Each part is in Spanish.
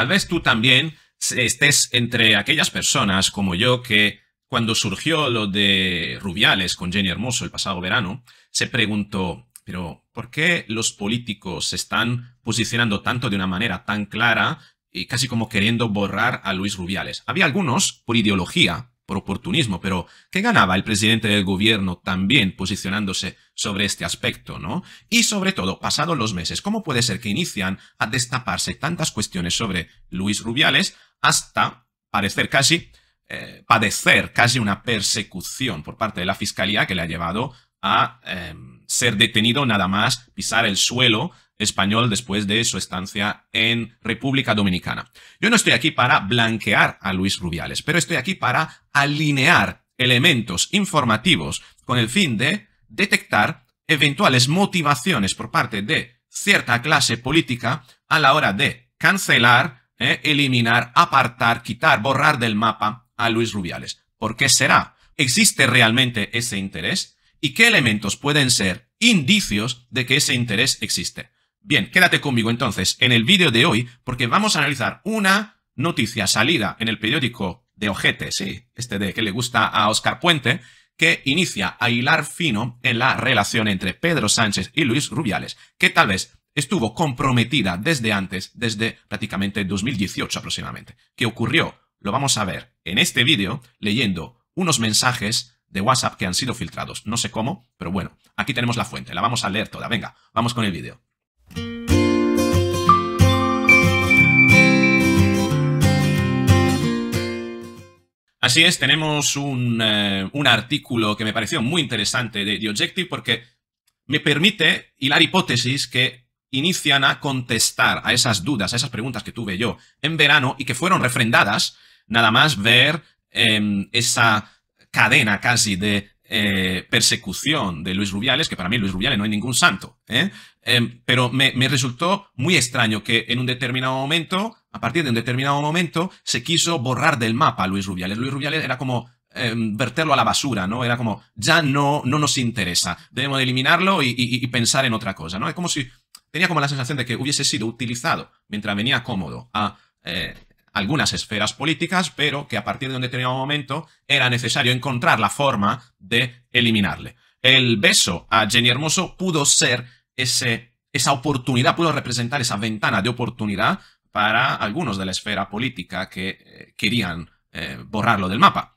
Tal vez tú también estés entre aquellas personas como yo que cuando surgió lo de Rubiales con Jenny Hermoso el pasado verano, se preguntó, pero ¿por qué los políticos se están posicionando tanto de una manera tan clara y casi como queriendo borrar a Luis Rubiales? Había algunos, por ideología, oportunismo, pero ¿qué ganaba el presidente del gobierno también posicionándose sobre este aspecto, no? Y sobre todo, pasados los meses, ¿cómo puede ser que inician a destaparse tantas cuestiones sobre Luis Rubiales hasta parecer casi, eh, padecer casi una persecución por parte de la fiscalía que le ha llevado a em, ser detenido nada más, pisar el suelo español después de su estancia en República Dominicana. Yo no estoy aquí para blanquear a Luis Rubiales, pero estoy aquí para alinear elementos informativos con el fin de detectar eventuales motivaciones por parte de cierta clase política a la hora de cancelar, eh, eliminar, apartar, quitar, borrar del mapa a Luis Rubiales. ¿Por qué será? ¿Existe realmente ese interés? ¿Y qué elementos pueden ser indicios de que ese interés existe? Bien, quédate conmigo entonces en el vídeo de hoy porque vamos a analizar una noticia salida en el periódico de Ojete, sí, este de que le gusta a Oscar Puente, que inicia a hilar fino en la relación entre Pedro Sánchez y Luis Rubiales, que tal vez estuvo comprometida desde antes, desde prácticamente 2018 aproximadamente. ¿Qué ocurrió? Lo vamos a ver en este vídeo leyendo unos mensajes de WhatsApp que han sido filtrados. No sé cómo, pero bueno, aquí tenemos la fuente, la vamos a leer toda. Venga, vamos con el vídeo. Así es, tenemos eh, un, artículo que me pareció muy interesante de The Objective porque me permite hilar hipótesis que inician a contestar a esas dudas, a esas preguntas que tuve yo en verano y que fueron refrendadas, nada más ver em, esa cadena casi de eh, persecución de Luis Rubiales, que para mí Luis Rubiales no hay ningún santo, ¿eh? em, pero me, resultó muy extraño que en un determinado momento a partir de un determinado momento se quiso borrar del mapa a Luis Rubiales. Luis Rubiales era como eh, verterlo a la basura, ¿no? Era como, ya no, no nos interesa, debemos eliminarlo y, y, pensar en otra cosa, ¿no? Es como si tenía como la sensación de que hubiese sido utilizado mientras venía cómodo a eh, algunas esferas políticas, pero que a partir de un determinado momento era necesario encontrar la forma de eliminarle. El beso a Jenny Hermoso pudo ser ese, esa oportunidad, pudo representar esa ventana de oportunidad para algunos de la esfera política que eh, querían eh, borrarlo del mapa.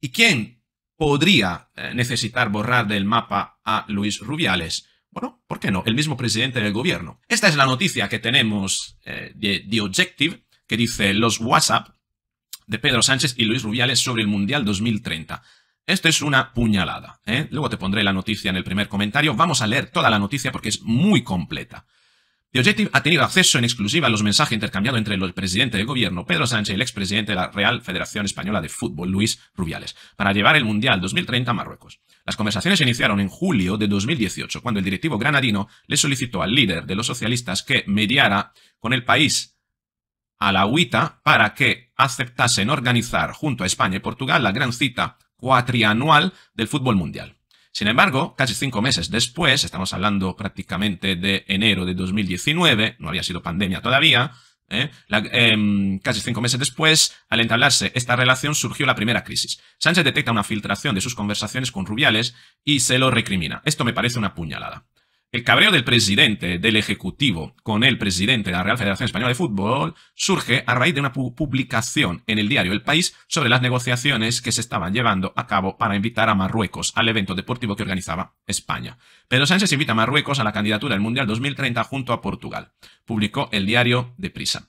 ¿Y quién podría eh, necesitar borrar del mapa a Luis Rubiales? Bueno, ¿por qué no? El mismo presidente del gobierno. Esta es la noticia que tenemos de The Objective, que dice los WhatsApp de Pedro Sánchez y Luis Rubiales sobre el Mundial 2030. Esto es una puñalada. Luego te pondré la noticia en el primer comentario. Vamos a leer toda la noticia porque es muy completa. The Objective ha tenido acceso en exclusiva a los mensajes intercambiados entre el presidente del gobierno Pedro Sánchez y el expresidente de la Real Federación Española de Fútbol Luis Rubiales para llevar el Mundial 2030 a Marruecos. Las conversaciones se iniciaron en julio de 2018 cuando el directivo granadino le solicitó al líder de los socialistas que mediara con el país a la UITA para que aceptasen organizar junto a España y Portugal la gran cita cuatrianual del fútbol mundial. Sin embargo, casi cinco meses después, estamos hablando prácticamente de enero de 2019, no había sido pandemia todavía, ¿eh? em, casi cinco meses después, al entablarse esta relación, surgió la primera crisis. Sánchez detecta una filtración de sus conversaciones con Rubiales y se lo recrimina. Esto me parece una puñalada. El cabreo del presidente del Ejecutivo con el presidente de la Real Federación Española de Fútbol surge a raíz de una publicación en el diario El País sobre las negociaciones que se estaban llevando a cabo para invitar a Marruecos al evento deportivo que organizaba España. Pero Sánchez invita a Marruecos a la candidatura del Mundial 2030 junto a Portugal, publicó el diario de Prisa.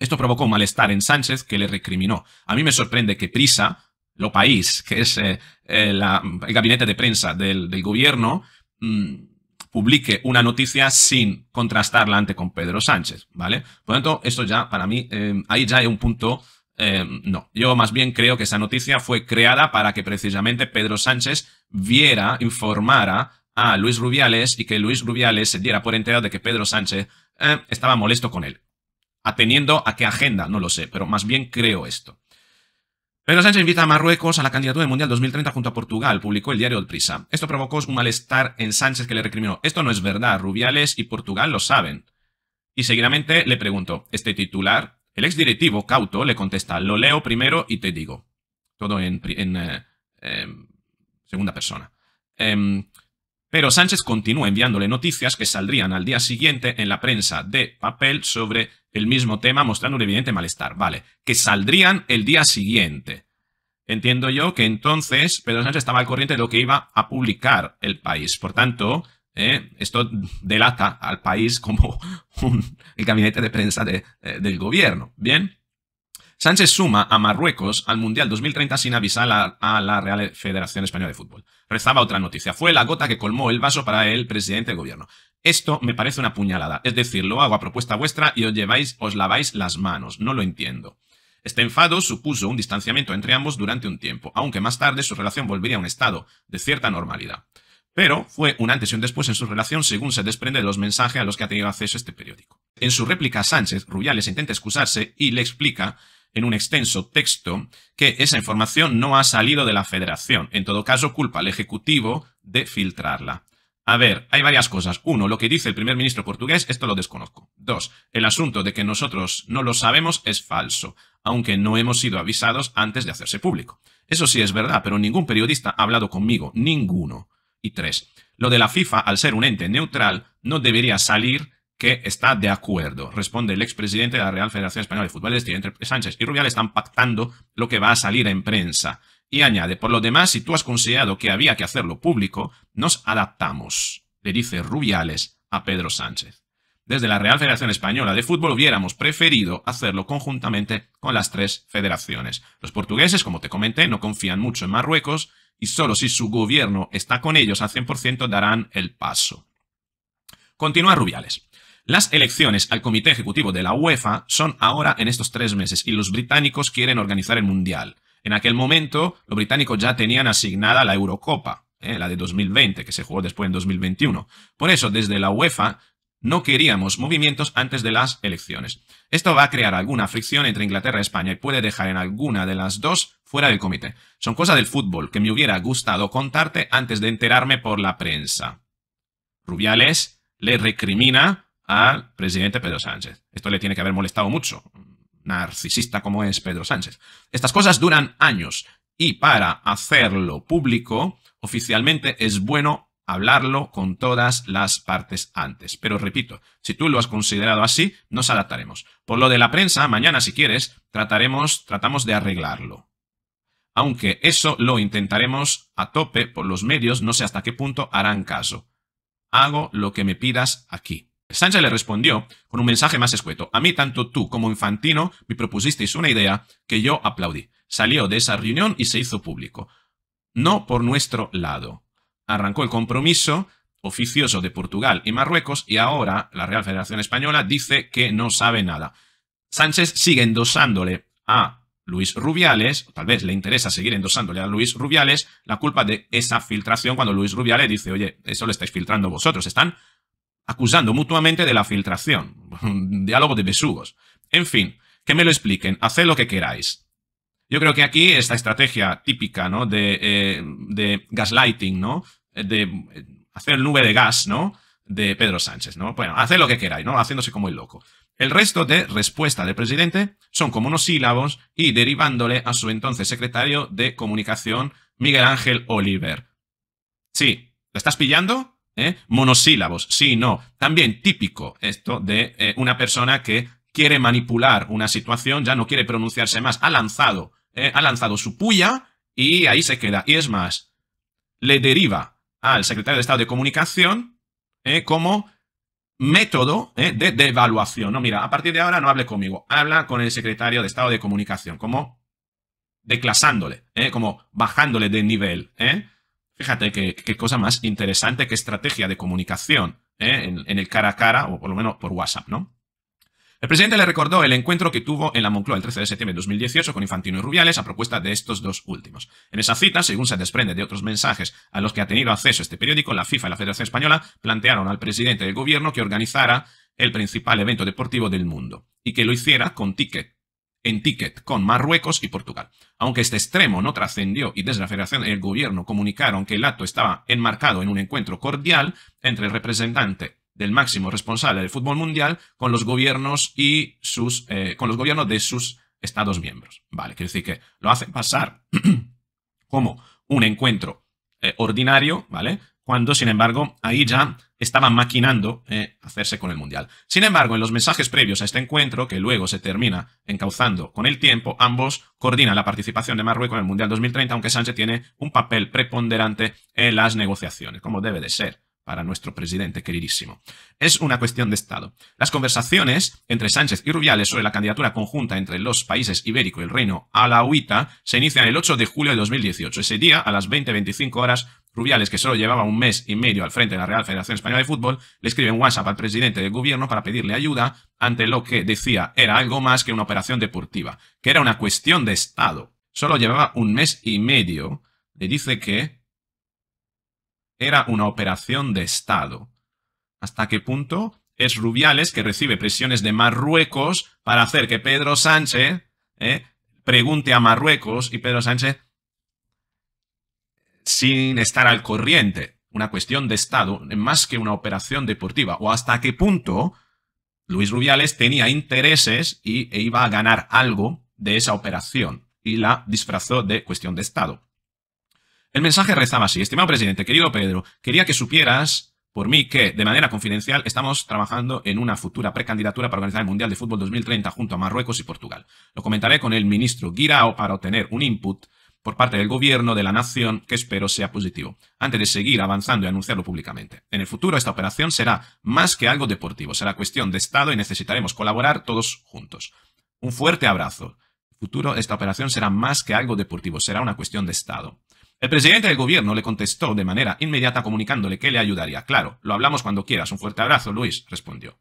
Esto provocó un malestar en Sánchez que le recriminó. A mí me sorprende que Prisa, lo país, que es eh, eh, el gabinete de prensa del, gobierno, mm, publique una noticia sin contrastarla ante con Pedro Sánchez, ¿vale? Por lo tanto, esto ya para mí, eh, ahí ya hay un punto, eh, no. Yo más bien creo que esa noticia fue creada para que precisamente Pedro Sánchez viera, informara a Luis Rubiales y que Luis Rubiales se diera por enterado de que Pedro Sánchez eh, estaba molesto con él. Ateniendo a qué agenda, no lo sé, pero más bien creo esto. Pedro Sánchez invita a Marruecos a la candidatura del Mundial 2030 junto a Portugal, publicó el diario El Prisa. Esto provocó un malestar en Sánchez que le recriminó. Esto no es verdad, Rubiales y Portugal lo saben. Y seguidamente le pregunto, este titular, el ex directivo, Cauto le contesta, lo leo primero y te digo. Todo en, eh, em, segunda persona. Em, pero Sánchez continúa enviándole noticias que saldrían al día siguiente en la prensa de papel sobre el mismo tema, mostrando un evidente malestar. Vale, que saldrían el día siguiente. Entiendo yo que entonces Pedro Sánchez estaba al corriente de lo que iba a publicar el país. Por tanto, eh, esto delata al país como el gabinete de prensa eh, del gobierno. Bien. Sánchez suma a Marruecos al Mundial 2030 sin avisar a, la, Real Federación Española de Fútbol. Rezaba otra noticia. Fue la gota que colmó el vaso para el presidente del gobierno. Esto me parece una puñalada. Es decir, lo hago a propuesta vuestra y os lleváis, os laváis las manos. No lo entiendo. Este enfado supuso un distanciamiento entre ambos durante un tiempo, aunque más tarde su relación volvería a un estado de cierta normalidad. Pero fue un antes y un después en su relación según se desprende de los mensajes a los que ha tenido acceso este periódico. En su réplica Sánchez, Rubiales intenta excusarse y le explica en un extenso texto que esa información no ha salido de la federación. En todo caso, culpa al Ejecutivo de filtrarla. A ver, hay varias cosas. Uno, lo que dice el primer ministro portugués, esto lo desconozco. Dos, el asunto de que nosotros no lo sabemos es falso, aunque no hemos sido avisados antes de hacerse público. Eso sí es verdad, pero ningún periodista ha hablado conmigo, ninguno. Y tres, lo de la FIFA, al ser un ente neutral, no debería salir que está de acuerdo. Responde el expresidente de la Real Federación Española de Fútbol, decir, entre Sánchez y Rubiales. están pactando lo que va a salir en prensa. Y añade, por lo demás, si tú has considerado que había que hacerlo público, nos adaptamos, le dice Rubiales a Pedro Sánchez. Desde la Real Federación Española de Fútbol hubiéramos preferido hacerlo conjuntamente con las tres federaciones. Los portugueses, como te comenté, no confían mucho en Marruecos y solo si su gobierno está con ellos al 100% darán el paso. Continúa Rubiales. Las elecciones al Comité Ejecutivo de la UEFA son ahora en estos tres meses y los británicos quieren organizar el Mundial. En aquel momento, los británicos ya tenían asignada la Eurocopa, eh, la de 2020, que se jugó después en 2021. Por eso, desde la UEFA no queríamos movimientos antes de las elecciones. Esto va a crear alguna fricción entre Inglaterra y España y puede dejar en alguna de las dos fuera del comité. Son cosas del fútbol que me hubiera gustado contarte antes de enterarme por la prensa. Rubiales le recrimina al presidente Pedro Sánchez. Esto le tiene que haber molestado mucho. Narcisista como es Pedro Sánchez. Estas cosas duran años y para hacerlo público, oficialmente es bueno hablarlo con todas las partes antes. Pero repito, si tú lo has considerado así, nos adaptaremos. Por lo de la prensa, mañana si quieres, trataremos, tratamos de arreglarlo. Aunque eso lo intentaremos a tope por los medios, no sé hasta qué punto harán caso. Hago lo que me pidas aquí. Sánchez le respondió con un mensaje más escueto. A mí tanto tú como Infantino me propusisteis una idea que yo aplaudí. Salió de esa reunión y se hizo público. No por nuestro lado. Arrancó el compromiso oficioso de Portugal y Marruecos y ahora la Real Federación Española dice que no sabe nada. Sánchez sigue endosándole a Luis Rubiales, tal vez le interesa seguir endosándole a Luis Rubiales la culpa de esa filtración cuando Luis Rubiales dice, oye, eso lo estáis filtrando vosotros, están acusando mutuamente de la filtración. diálogo de besugos. En fin, que me lo expliquen, haced lo que queráis. Yo creo que aquí esta estrategia típica, ¿no? De, eh, gaslighting, ¿no? De eh, hacer nube de gas, ¿no? De Pedro Sánchez, ¿no? Bueno, haced lo que queráis, ¿no? Haciéndose como el loco. El resto de respuesta del presidente son como unos sílabos y derivándole a su entonces secretario de comunicación, Miguel Ángel Oliver. Sí, ¿la estás pillando? ¿eh? monosílabos, sí, no. También típico esto de eh, una persona que quiere manipular una situación, ya no quiere pronunciarse más, ha lanzado, ¿eh? ha lanzado su puya y ahí se queda. Y es más, le deriva al secretario de Estado de Comunicación como método de devaluación. No, mira, a partir de ahora no hable conmigo, habla con el secretario de Estado de Comunicación, como declasándole, como bajándole de nivel. Eh. Fíjate qué cosa más interesante, qué estrategia de comunicación ¿eh? en, en, el cara a cara, o por lo menos por WhatsApp, ¿no? El presidente le recordó el encuentro que tuvo en la Moncloa el 13 de septiembre de 2018 con Infantino y Rubiales a propuesta de estos dos últimos. En esa cita, según se desprende de otros mensajes a los que ha tenido acceso este periódico, la FIFA y la Federación Española plantearon al presidente del gobierno que organizara el principal evento deportivo del mundo y que lo hiciera con ticket en ticket con Marruecos y Portugal. Aunque este extremo no trascendió y desde la Federación el gobierno comunicaron que el acto estaba enmarcado en un encuentro cordial entre el representante del máximo responsable del fútbol mundial con los gobiernos y sus eh, con los gobiernos de sus estados miembros. Vale, quiere decir que lo hacen pasar como un encuentro eh, ordinario, ¿vale? cuando, sin embargo, ahí ya estaban maquinando eh, hacerse con el Mundial. Sin embargo, en los mensajes previos a este encuentro, que luego se termina encauzando con el tiempo, ambos coordinan la participación de Marruecos en el Mundial 2030, aunque Sánchez tiene un papel preponderante en las negociaciones, como debe de ser para nuestro presidente queridísimo. Es una cuestión de Estado. Las conversaciones entre Sánchez y Rubiales sobre la candidatura conjunta entre los países ibérico y el reino a la UITA se inician el 8 de julio de 2018. Ese día, a las 20.25 horas, Rubiales, que solo llevaba un mes y medio al frente de la Real Federación Española de Fútbol, le escribe un WhatsApp al presidente del gobierno para pedirle ayuda ante lo que decía era algo más que una operación deportiva, que era una cuestión de Estado. Solo llevaba un mes y medio. Le dice que era una operación de Estado. ¿Hasta qué punto? Es Rubiales que recibe presiones de Marruecos para hacer que Pedro Sánchez eh, pregunte a Marruecos y Pedro Sánchez sin estar al corriente, una cuestión de Estado, más que una operación deportiva, o hasta qué punto Luis Rubiales tenía intereses y, e iba a ganar algo de esa operación, y la disfrazó de cuestión de Estado. El mensaje rezaba así, estimado presidente, querido Pedro, quería que supieras por mí que, de manera confidencial, estamos trabajando en una futura precandidatura para organizar el Mundial de Fútbol 2030 junto a Marruecos y Portugal. Lo comentaré con el ministro Guirao para obtener un input por parte del gobierno de la nación que espero sea positivo, antes de seguir avanzando y anunciarlo públicamente. En el futuro esta operación será más que algo deportivo, será cuestión de Estado y necesitaremos colaborar todos juntos. Un fuerte abrazo. En el futuro esta operación será más que algo deportivo, será una cuestión de Estado. El presidente del gobierno le contestó de manera inmediata comunicándole que le ayudaría. Claro, lo hablamos cuando quieras. Un fuerte abrazo, Luis, respondió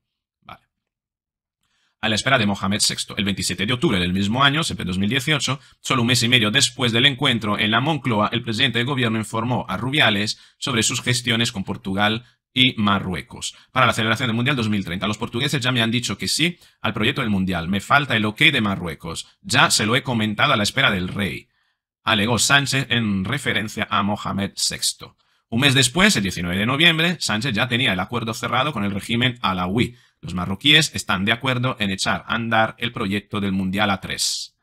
a la espera de Mohamed VI. El 27 de octubre del mismo año, siempre 2018, solo un mes y medio después del encuentro en la Moncloa, el presidente del gobierno informó a Rubiales sobre sus gestiones con Portugal y Marruecos. Para la celebración del Mundial 2030, los portugueses ya me han dicho que sí al proyecto del Mundial. Me falta el ok de Marruecos. Ya se lo he comentado a la espera del rey. Alegó Sánchez en referencia a Mohamed VI. Un mes después, el 19 de noviembre, Sánchez ya tenía el acuerdo cerrado con el régimen alawi, los marroquíes están de acuerdo en echar a andar el proyecto del Mundial a 3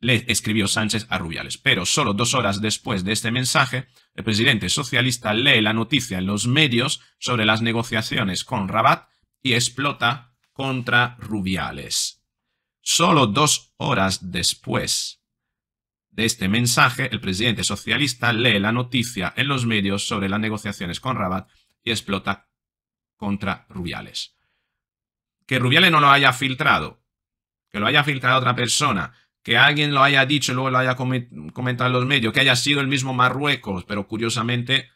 Le escribió Sánchez a Rubiales, pero solo dos horas después de este mensaje, el presidente socialista lee la noticia en los medios sobre las negociaciones con Rabat y explota contra Rubiales. Solo dos horas después de este mensaje, el presidente socialista lee la noticia en los medios sobre las negociaciones con Rabat y explota contra Rubiales. Que Rubiales no lo haya filtrado, que lo haya filtrado otra persona, que alguien lo haya dicho y luego lo haya comentado en los medios, que haya sido el mismo Marruecos, pero curiosamente,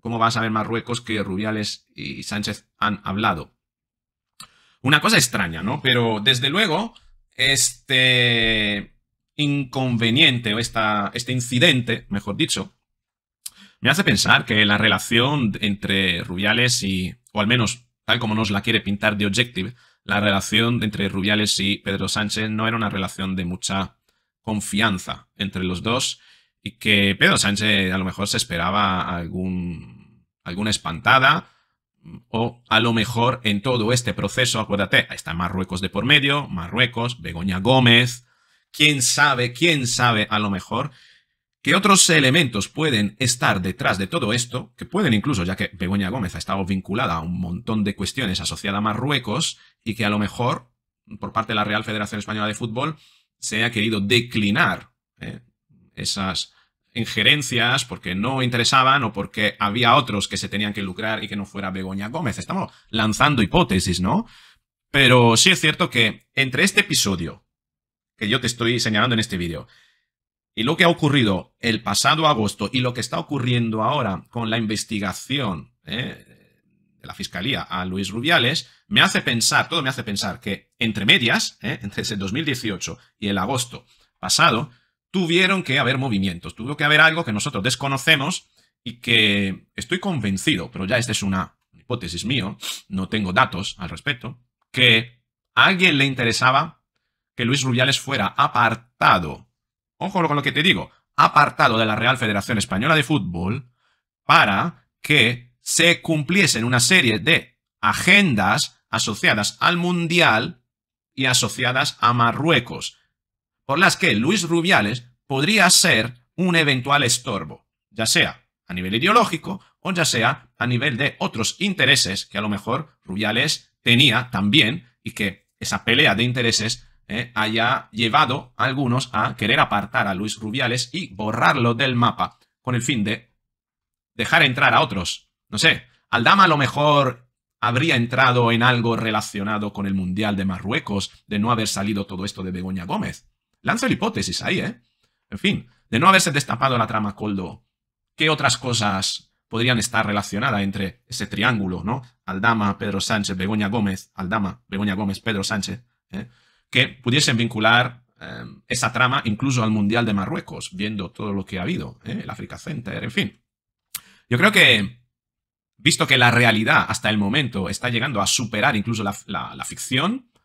¿cómo va a saber Marruecos que Rubiales y Sánchez han hablado? Una cosa extraña, ¿no? Pero desde luego, este inconveniente o este incidente, mejor dicho, me hace pensar que la relación entre Rubiales y o al menos tal como nos la quiere pintar de Objective, la relación entre Rubiales y Pedro Sánchez no era una relación de mucha confianza entre los dos y que Pedro Sánchez a lo mejor se esperaba algún, alguna espantada o a lo mejor en todo este proceso, acuérdate, está Marruecos de por medio, Marruecos, Begoña Gómez, quién sabe, quién sabe, a lo mejor ¿Qué otros elementos pueden estar detrás de todo esto? Que pueden incluso, ya que Begoña Gómez ha estado vinculada a un montón de cuestiones asociadas a Marruecos y que a lo mejor, por parte de la Real Federación Española de Fútbol, se ha querido declinar ¿eh? esas injerencias porque no interesaban o porque había otros que se tenían que lucrar y que no fuera Begoña Gómez. Estamos lanzando hipótesis, ¿no? Pero sí es cierto que entre este episodio que yo te estoy señalando en este vídeo y lo que ha ocurrido el pasado agosto y lo que está ocurriendo ahora con la investigación eh, de la Fiscalía a Luis Rubiales, me hace pensar, todo me hace pensar que entre medias, eh, entre ese 2018 y el agosto pasado, tuvieron que haber movimientos, tuvo que haber algo que nosotros desconocemos y que estoy convencido, pero ya esta es una hipótesis mío, no tengo datos al respecto, que a alguien le interesaba que Luis Rubiales fuera apartado ojo con lo que te digo, apartado de la Real Federación Española de Fútbol para que se cumpliesen una serie de agendas asociadas al Mundial y asociadas a Marruecos, por las que Luis Rubiales podría ser un eventual estorbo, ya sea a nivel ideológico o ya sea a nivel de otros intereses que a lo mejor Rubiales tenía también y que esa pelea de intereses eh, haya llevado a algunos a querer apartar a Luis Rubiales y borrarlo del mapa con el fin de dejar entrar a otros. No sé, Aldama a lo mejor habría entrado en algo relacionado con el Mundial de Marruecos, de no haber salido todo esto de Begoña Gómez. Lanzo la hipótesis ahí, ¿eh? En fin, de no haberse destapado la trama Coldo, ¿qué otras cosas podrían estar relacionadas entre ese triángulo, ¿no? Aldama, Pedro Sánchez, Begoña Gómez, Aldama, Begoña Gómez, Pedro Sánchez, ¿eh? que pudiesen vincular eh, esa trama incluso al Mundial de Marruecos, viendo todo lo que ha habido, eh, el Africa Center, en fin. Yo creo que, visto que la realidad hasta el momento está llegando a superar incluso la, ficción, a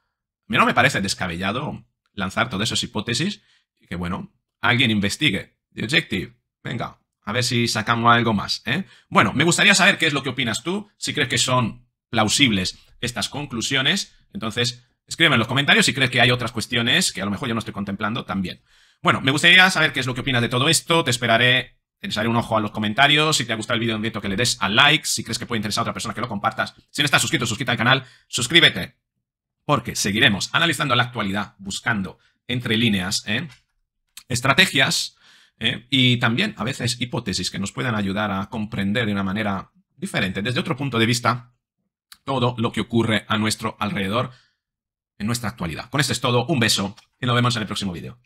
mí no me parece descabellado lanzar todas esas hipótesis y que, bueno, alguien investigue. The Objective, venga, a ver si sacamos algo más. ¿eh? Bueno, me gustaría saber qué es lo que opinas tú, si crees que son plausibles estas conclusiones. Entonces, Escríbeme en los comentarios si crees que hay otras cuestiones que a lo mejor yo no estoy contemplando también. Bueno, me gustaría saber qué es lo que opinas de todo esto. Te esperaré, te echaré un ojo a los comentarios. Si te ha gustado el vídeo, invito a que le des al like. Si crees que puede interesar a otra persona, que lo compartas. Si no estás suscrito, suscríbete al canal. Suscríbete. Porque seguiremos analizando la actualidad, buscando entre líneas ¿eh? estrategias ¿eh? y también a veces hipótesis que nos puedan ayudar a comprender de una manera diferente, desde otro punto de vista, todo lo que ocurre a nuestro alrededor en nuestra actualidad. Con esto es todo, un beso y nos vemos en el próximo vídeo.